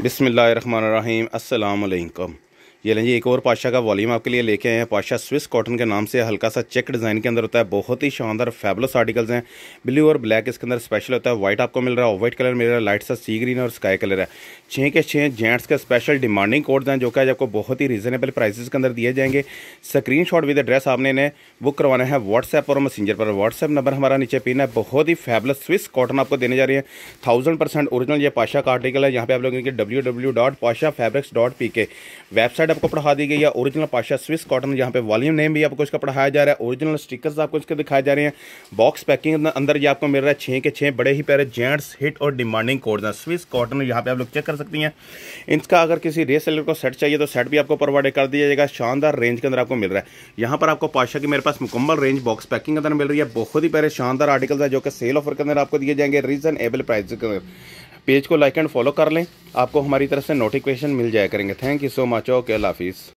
बिसमीम् अल्लाम ये लें जी एक और पाशा का वॉल्यूम आपके लिए लेके आए हैं पाशा स्विस कॉटन के नाम से हल्का सा चेक डिज़ाइन के अंदर होता है बहुत ही शानदार फैबलस आर्टिकल्स हैं ब्लू और ब्लैक इसके अंदर स्पेशल होता है वाइट आपको मिल रहा है व्हाइट कलर मिल रहा है लाइट सा सी ग्रीन और स्काई कलर है छः के छः जेंट्स के स्पेशल डिमांडिंग कोड्स हैं जो कि आपको बहुत ही रीजनेबल प्राइस के अंदर दिए जाएंगे स्क्रीन शॉट विद एड्रेस आपने इन्हें बुक करवाना है व्हाट्सएप और मैसेंजर पर व्हाट्सएप नंबर हमारा नीचे पिन है बहुत ही फैबलस स्विस कॉटन आपको देने जा रही है थाउजेंड परसेंट ओरिजिनल ये पाशा का आर्टिकल है यहाँ पे आप लोग W W dot Pasha fabrics dot PK के वेबसाइट साइड आपको पढ़ा दी गई है ओरिजिनल पाशा स्विस कॉटन यहाँ पे वॉल्यूम नेम भी आपको इसका पढ़ाया जा रहा है ओरिजिनल स्टिकर्स आपको इसके दिखाए जा रहे हैं बॉक्स पैकिंग अंदर ये आपको मिल रहा है छः के छः बड़े ही प्यारे जेंट्स हिट और डिमांडिंग कोड्स हैं स्विस कॉटन यहाँ पे आप लोग चेक कर सकती हैं इसका अगर किसी रेस सेलर को सेट चाहिए तो सेट भी आपको प्रोवाइड कर दिया जाएगा शानदार रेंज के अंदर आपको मिल रहा है यहाँ पर आपको पाशा की मेरे पास मुकम्मल रेंज बॉक्स पैकिंग अंदर मिल रही है बहुत ही प्यारे शानदार आर्टिकल्स है जो कि सेल ऑफर के अंदर आपको दिए जाएंगे रीजनेबल प्राइस के अंदर पेज को लाइक एंड फॉलो कर लें आपको हमारी तरफ से नोटिफिकेशन मिल जाया करेंगे thank you so much okay Allah हाफिज़